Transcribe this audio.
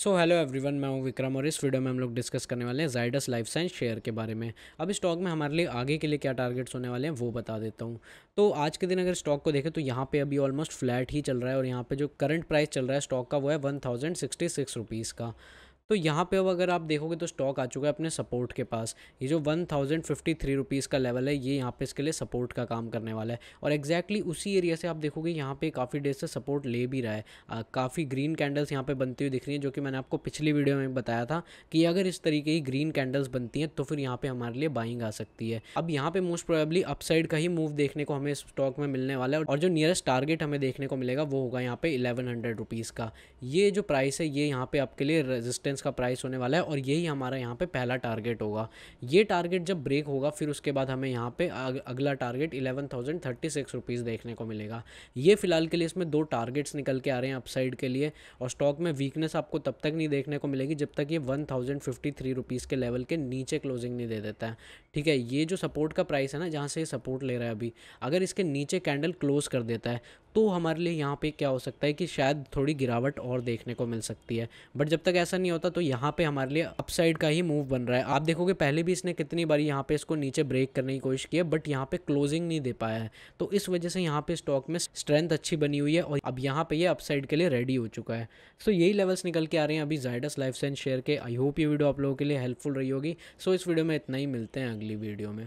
so hello everyone मैं हूं विक्रम और इस वीडियो में हम लोग डिस्कस करने वाले हैं जाइडस लाइफ साइंस शेयर के बारे में अब स्टॉक में हमारे लिए आगे के लिए क्या टारगेट्स होने वाले हैं वो बता देता हूं तो आज के दिन अगर स्टॉक को देखें तो यहाँ पे अभी ऑलमोस्ट फ्लैट ही चल रहा है और यहाँ पे जो करंट प्राइस चल रहा है स्टॉक का वो है one thousand sixty six rupees का तो यहाँ पे अब अगर आप देखोगे तो स्टॉक आ चुका है अपने सपोर्ट के पास ये जो one thousand fifty three rupees level लेवल है ये यहाँ पे इसके लिए सपोर्ट का काम करने वाला है और exactly उसी एरिया से आप देखोगे यहाँ पे काफ़ी डेज से सपोर्ट ले भी रहा है काफ़ी ग्रीन कैंडल्स यहाँ पे बनती हुई दिख रही हैं जो कि मैंने आपको पिछली वीडियो में बताया था कि अगर इस तरीके की ग्रीन कैंडल्स बनती हैं तो फिर यहाँ पर हमारे लिए बाइंग आ सकती है अब यहाँ पर मोस्ट प्रोबेबली अपसाइड का ही मूव देखने को हमें स्टॉक में मिलने वाला है और जो नियरेस्ट टारगेट हमें देखने को मिलेगा वो होगा यहाँ पे इलेवन हंड्रेड रुपीज़ का ये जो प्राइस है ये यहाँ पे आपके लिए रेजिस्टेंस इसका प्राइस होने वाला है और यही हमारा यहाँ पे पहला टारगेट होगा ये टारगेट जब ब्रेक होगा फिर उसके बाद हमें यहाँ पे अग, अगला target eleven thousand thirty six rupees देखने को मिलेगा ये फिलहाल के लिए इसमें दो टारगेट्स निकल के आ रहे हैं अपसाइड के लिए और स्टॉक में वीकनेस आपको तब तक नहीं देखने को मिलेगी जब तक ये one thousand fifty three rupees के लेवल के नीचे क्लोजिंग नहीं दे देता है ठीक है ये जो सपोर्ट का प्राइस है ना जहाँ से ये सपोर्ट ले रहा है अभी अगर इसके नीचे कैंडल क्लोज कर देता है तो हमारे लिए यहाँ पे क्या हो सकता है कि शायद थोड़ी गिरावट और देखने को मिल सकती है बट जब तक ऐसा नहीं होता तो यहाँ पे हमारे लिए अपसाइड का ही मूव बन रहा है आप देखोगे पहले भी इसने कितनी बार यहाँ पे इसको नीचे ब्रेक करने की कोशिश की है बट यहाँ पे क्लोजिंग नहीं दे पाया है तो इस वजह से यहाँ पे स्टॉक में स्ट्रेंथ अच्छी बनी हुई है और अब यहाँ पे ये यह अपसाइड के लिए रेडी हो चुका है सो यही लेवल्स निकल के आ रहे हैं अभी जाइडस लाइफ एंड शेयर के आई होप ये वीडियो आप लोगों के लिए हेल्पफुल रही होगी सो इस वीडियो में इतना ही मिलते हैं अगली वीडियो में